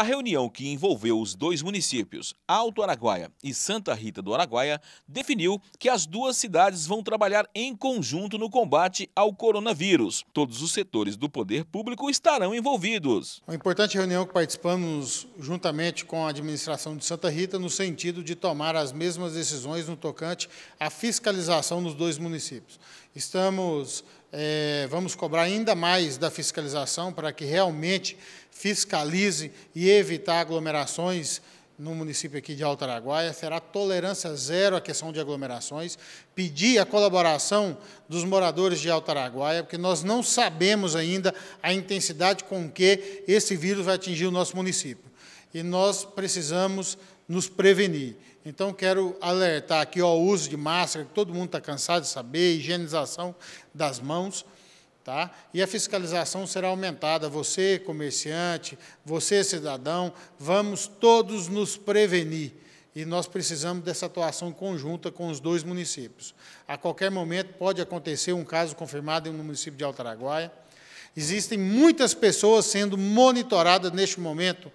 A reunião que envolveu os dois municípios, Alto Araguaia e Santa Rita do Araguaia, definiu que as duas cidades vão trabalhar em conjunto no combate ao coronavírus. Todos os setores do poder público estarão envolvidos. Uma importante reunião que participamos juntamente com a administração de Santa Rita no sentido de tomar as mesmas decisões no tocante à fiscalização nos dois municípios. Estamos é, vamos cobrar ainda mais da fiscalização para que realmente fiscalize e evitar aglomerações no município aqui de Alto Araguaia, será tolerância zero à questão de aglomerações, pedir a colaboração dos moradores de Alto Araguaia, porque nós não sabemos ainda a intensidade com que esse vírus vai atingir o nosso município e nós precisamos nos prevenir. Então, quero alertar aqui ó, o uso de máscara, que todo mundo está cansado de saber, higienização das mãos. Tá? E a fiscalização será aumentada. Você, comerciante, você, cidadão, vamos todos nos prevenir. E nós precisamos dessa atuação conjunta com os dois municípios. A qualquer momento pode acontecer um caso confirmado no município de Altaraguaia. Existem muitas pessoas sendo monitoradas neste momento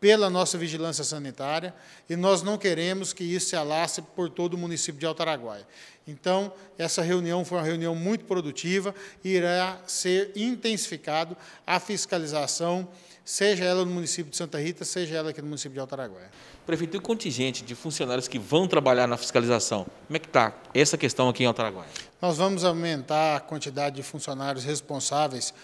pela nossa vigilância sanitária e nós não queremos que isso se alasse por todo o município de Altaraguaia. Então, essa reunião foi uma reunião muito produtiva e irá ser intensificado a fiscalização, seja ela no município de Santa Rita, seja ela aqui no município de Altaraguaia. Prefeito, e o contingente de funcionários que vão trabalhar na fiscalização, como é que está essa questão aqui em Altaraguaia? Nós vamos aumentar a quantidade de funcionários responsáveis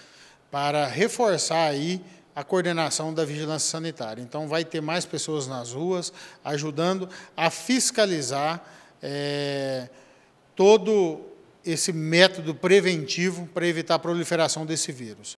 para reforçar aí a coordenação da vigilância sanitária. Então, vai ter mais pessoas nas ruas ajudando a fiscalizar é, todo esse método preventivo para evitar a proliferação desse vírus.